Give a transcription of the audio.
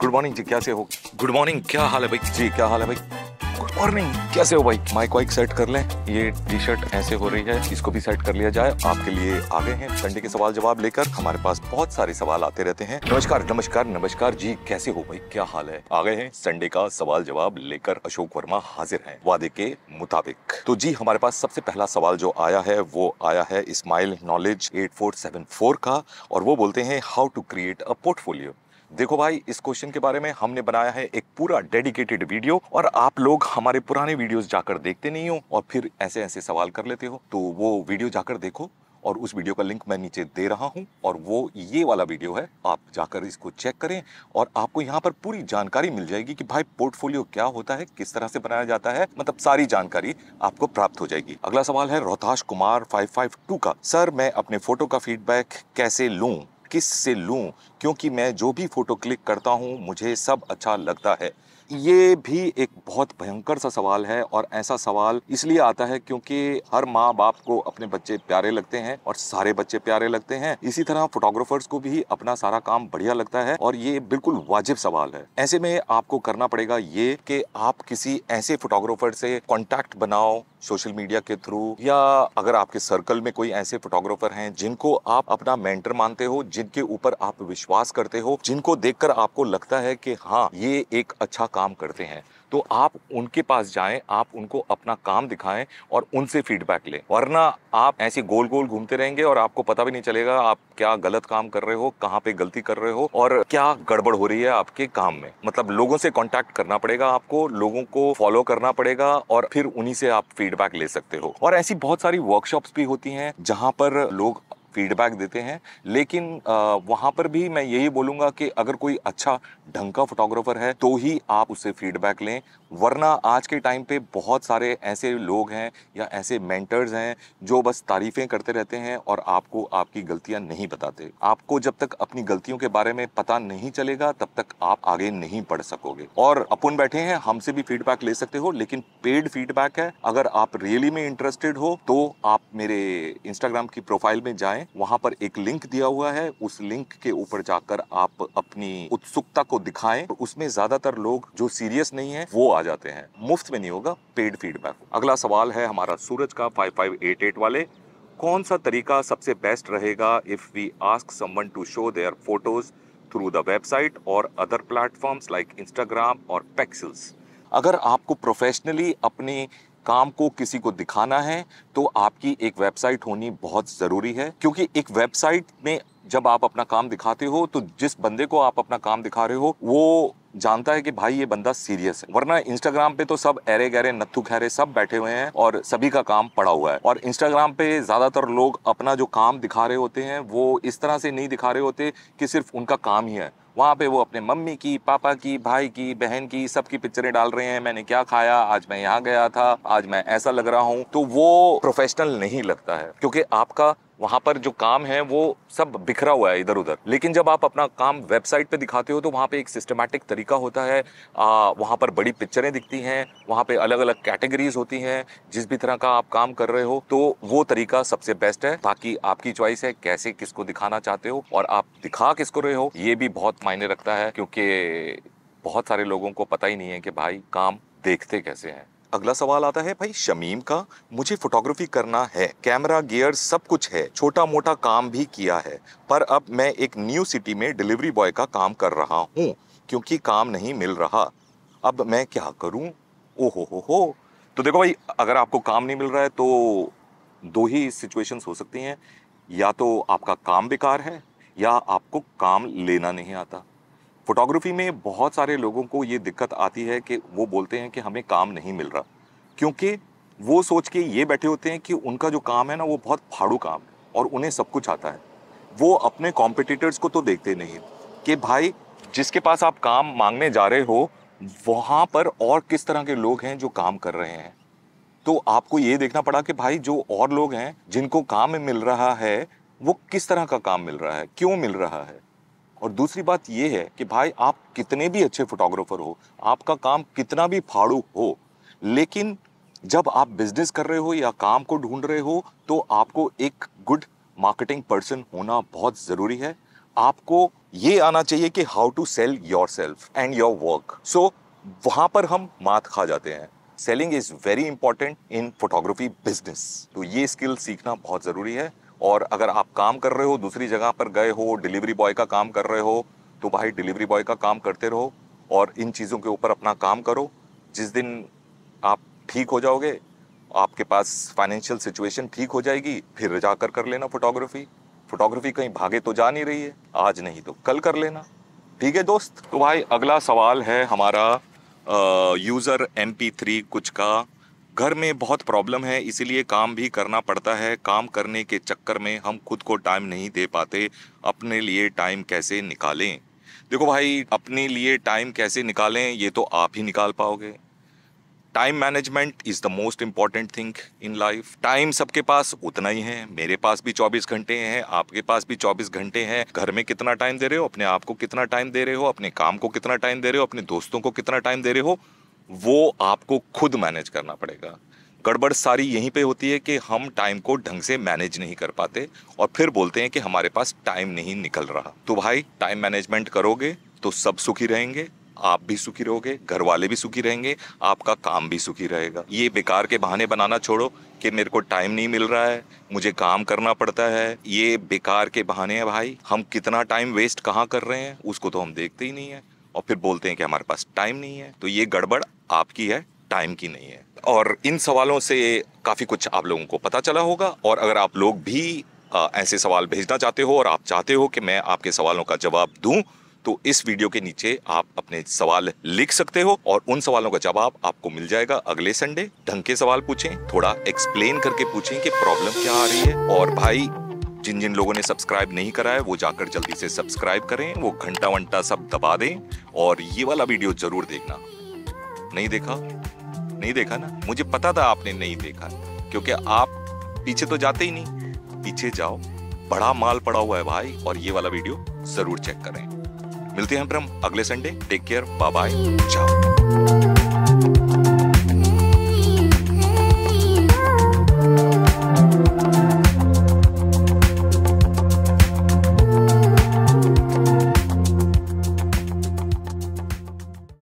good morning जी कैसे हो good morning क्या हाल है भाई जी क्या हाल है भाई गुड मॉर्निंग कैसे हो भाई माइक वाइक सेट कर लें ये टी शर्ट ऐसे हो रही है इसको भी सेट कर लिया जाए आपके लिए आ गए हैं संडे के सवाल जवाब लेकर हमारे पास बहुत सारे सवाल आते रहते हैं नमस्कार नमस्कार नमस्कार जी कैसे हो भाई क्या हाल है आ गए हैं संडे का सवाल जवाब लेकर अशोक वर्मा हाजिर है वादे के मुताबिक तो जी हमारे पास सबसे पहला सवाल जो आया है वो आया है स्माइल नॉलेज एट का और वो बोलते हैं how to create a portfolio देखो भाई इस क्वेश्चन के बारे में हमने बनाया है एक पूरा डेडिकेटेड वीडियो और आप लोग हमारे पुराने वीडियोस जाकर देखते नहीं हो और फिर ऐसे ऐसे सवाल कर लेते हो तो वो वीडियो जाकर देखो और उस वीडियो का लिंक मैं नीचे दे रहा हूँ और वो ये वाला वीडियो है आप जाकर इसको चेक करें और आपको यहाँ पर पूरी जानकारी मिल जाएगी कि भाई पोर्टफोलियो क्या होता है किस तरह से बनाया जाता है मतलब सारी जानकारी आपको प्राप्त हो जाएगी अगला सवाल है रोहताश कुमार 552 का सर मैं अपने फोटो का फीडबैक कैसे लूँ किस से लूँ क्योंकि मैं जो भी फ़ोटो क्लिक करता हूँ मुझे सब अच्छा लगता है ये भी एक बहुत भयंकर सा सवाल है और ऐसा सवाल इसलिए आता है क्योंकि हर माँ बाप को अपने बच्चे प्यारे लगते हैं और सारे बच्चे प्यारे लगते हैं इसी तरह फोटोग्राफर्स को भी अपना सारा काम बढ़िया लगता है और ये बिल्कुल वाजिब सवाल है ऐसे में आपको करना पड़ेगा ये कि आप किसी ऐसे फोटोग्राफर से कॉन्टैक्ट बनाओ सोशल मीडिया के थ्रू या अगर आपके सर्कल में कोई ऐसे फोटोग्राफर हैं जिनको आप अपना मेंटर मानते हो जिनके ऊपर आप विश्वास करते हो जिनको देखकर आपको लगता है कि हाँ ये एक अच्छा काम करते हैं तो आप उनके पास जाएं आप उनको अपना काम दिखाएं और उनसे फीडबैक लें वरना आप ऐसे गोल गोल घूमते रहेंगे और आपको पता भी नहीं चलेगा आप क्या गलत काम कर रहे हो कहाँ पे गलती कर रहे हो और क्या गड़बड़ हो रही है आपके काम में मतलब लोगों से कॉन्टैक्ट करना पड़ेगा आपको लोगों को फॉलो करना पड़ेगा और फिर उन्हीं से आप फीडबैक ले सकते हो और ऐसी बहुत सारी वर्कशॉप्स भी होती हैं जहाँ पर लोग फीडबैक देते हैं लेकिन वहाँ पर भी मैं यही बोलूँगा कि अगर कोई अच्छा ढंग का फोटोग्राफर है तो ही आप उससे फीडबैक लें वरना आज के टाइम पे बहुत सारे ऐसे लोग हैं या ऐसे मेंटर्स हैं जो बस तारीफ़ें करते रहते हैं और आपको आपकी गलतियां नहीं बताते आपको जब तक अपनी गलतियों के बारे में पता नहीं चलेगा तब तक आप आगे नहीं बढ़ सकोगे और अपन बैठे हैं हमसे भी फीडबैक ले सकते हो लेकिन पेड फीडबैक है अगर आप रियली में इंटरेस्टेड हो तो आप मेरे इंस्टाग्राम की प्रोफाइल में जाएं वहां पर एक लिंक दिया हुआ है उस लिंक के ऊपर जाकर आप अपनी उत्सुकता को दिखाएं उसमें ज्यादातर लोग जो सीरियस नहीं है वो आ जाते हैं मुफ्त में नहीं होगा पेड फीडबैक अगला सवाल है हमारा सूरज का 5588 वाले कौन सा तरीका सबसे बेस्ट रहेगा if we ask someone to show their photos through the website और अदर प्लेटफॉर्म्स लाइक इंस्टाग्राम और पैक्सल्स अगर आपको प्रोफेशनली अपने काम को किसी को दिखाना है तो आपकी एक वेबसाइट होनी बहुत ज़रूरी है क्योंकि एक वेबसाइट में जब आप अपना काम दिखाते हो तो जिस बंदे को आप अपना काम दिखा रहे हो वो जानता है कि भाई ये बंदा सीरियस है वरना इंस्टाग्राम पे तो सब एरे गहरे नत्थु खैरे सब बैठे हुए हैं और सभी का काम पड़ा हुआ है और इंस्टाग्राम पे ज़्यादातर लोग अपना जो काम दिखा रहे होते हैं वो इस तरह से नहीं दिखा रहे होते कि सिर्फ उनका काम ही है वहाँ पे वो अपने मम्मी की पापा की भाई की बहन की सबकी पिक्चरें डाल रहे हैं मैंने क्या खाया आज मैं यहाँ गया था आज मैं ऐसा लग रहा हूँ तो वो प्रोफेशनल नहीं लगता है क्योंकि आपका वहाँ पर जो काम है वो सब बिखरा हुआ है इधर उधर लेकिन जब आप अपना काम वेबसाइट पे दिखाते हो तो वहाँ पे एक सिस्टमैटिक तरीका होता है आ, वहाँ पर बड़ी पिक्चरें दिखती हैं वहाँ पे अलग अलग कैटेगरीज होती हैं जिस भी तरह का आप काम कर रहे हो तो वो तरीका सबसे बेस्ट है ताकि आपकी च्वाइस है कैसे किसको दिखाना चाहते हो और आप दिखा किसको रहे हो ये भी बहुत मायने रखता है क्योंकि बहुत सारे लोगों को पता ही नहीं है कि भाई काम देखते कैसे हैं अगला सवाल आता है भाई शमीम का मुझे फोटोग्राफी करना है कैमरा गियर सब कुछ है छोटा मोटा काम भी किया है पर अब मैं एक न्यू सिटी में डिलीवरी बॉय का काम कर रहा हूँ क्योंकि काम नहीं मिल रहा अब मैं क्या करूँ ओहो हो हो तो देखो भाई अगर आपको काम नहीं मिल रहा है तो दो ही सिचुएशंस हो सकती हैं या तो आपका काम बेकार है या आपको काम लेना नहीं आता फोटोग्राफी में बहुत सारे लोगों को ये दिक्कत आती है कि वो बोलते हैं कि हमें काम नहीं मिल रहा क्योंकि वो सोच के ये बैठे होते हैं कि उनका जो काम है ना वो बहुत फाड़ू काम है और उन्हें सब कुछ आता है वो अपने कॉम्पिटिटर्स को तो देखते नहीं कि भाई जिसके पास आप काम मांगने जा रहे हो वहाँ पर और किस तरह के लोग हैं जो काम कर रहे हैं तो आपको ये देखना पड़ा कि भाई जो और लोग हैं जिनको काम मिल रहा है वो किस तरह का काम मिल रहा है क्यों मिल रहा है और दूसरी बात ये है कि भाई आप कितने भी अच्छे फोटोग्राफर हो आपका काम कितना भी फाड़ू हो लेकिन जब आप बिजनेस कर रहे हो या काम को ढूंढ रहे हो तो आपको एक गुड मार्केटिंग पर्सन होना बहुत ज़रूरी है आपको ये आना चाहिए कि how to sell yourself and your work so वहाँ पर हम मात खा जाते हैं selling is very important in photography business तो ये स्किल सीखना बहुत ज़रूरी है और अगर आप काम कर रहे हो दूसरी जगह पर गए हो डिलीवरी बॉय का काम कर रहे हो तो भाई डिलीवरी बॉय का काम करते रहो और इन चीज़ों के ऊपर अपना काम करो जिस दिन आप ठीक हो जाओगे आपके पास फाइनेंशियल सिचुएशन ठीक हो जाएगी फिर जाकर कर लेना फोटोग्राफी फोटोग्राफी कहीं भागे तो जा नहीं रही है आज नहीं तो कल कर लेना ठीक है दोस्त तो भाई अगला सवाल है हमारा यूज़र एम कुछ का घर में बहुत प्रॉब्लम है इसीलिए काम भी करना पड़ता है काम करने के चक्कर में हम खुद को टाइम नहीं दे पाते अपने लिए टाइम कैसे निकालें देखो भाई अपने लिए टाइम कैसे निकालें ये तो आप ही निकाल पाओगे time management is the most important thing in life time सबके पास उतना ही है मेरे पास भी 24 घंटे हैं आपके पास भी 24 घंटे हैं घर में कितना टाइम दे रहे हो अपने आप को कितना टाइम दे रहे हो अपने काम को कितना टाइम दे रहे हो अपने दोस्तों को कितना टाइम दे रहे हो वो आपको खुद मैनेज करना पड़ेगा गड़बड़ सारी यहीं पे होती है कि हम टाइम को ढंग से मैनेज नहीं कर पाते और फिर बोलते हैं कि हमारे पास टाइम नहीं निकल रहा तो भाई टाइम मैनेजमेंट करोगे तो सब सुखी रहेंगे आप भी सुखी रहोगे घर वाले भी सुखी रहेंगे आपका काम भी सुखी रहेगा ये बेकार के बहाने बनाना छोड़ो कि मेरे को टाइम नहीं मिल रहा है मुझे काम करना पड़ता है ये बेकार के बहाने हैं भाई हम कितना टाइम वेस्ट कहाँ कर रहे हैं उसको तो हम देखते ही नहीं है और फिर बोलते हैं कि हमारे पास टाइम नहीं है तो ये गड़बड़ आपकी है टाइम की नहीं है और इन सवालों से काफ़ी कुछ आप लोगों को पता चला होगा और अगर आप लोग भी ऐसे सवाल भेजना चाहते हो और आप चाहते हो कि मैं आपके सवालों का जवाब दूं तो इस वीडियो के नीचे आप अपने सवाल लिख सकते हो और उन सवालों का जवाब आपको मिल जाएगा अगले संडे ढंग के सवाल पूछें थोड़ा एक्सप्लेन करके पूछें कि प्रॉब्लम क्या आ रही है और भाई जिन जिन लोगों ने सब्सक्राइब नहीं करा है वो जाकर जल्दी से सब्सक्राइब करें वो घंटा वंटा सब दबा दें और ये वाला वीडियो जरूर देखना नहीं देखा नहीं देखा ना मुझे पता था आपने नहीं देखा क्योंकि आप पीछे तो जाते ही नहीं पीछे जाओ बड़ा माल पड़ा हुआ है भाई और ये वाला वीडियो जरूर चेक करें मिलते हैं ब्रह्म अगले Sunday take care bye bye जाओ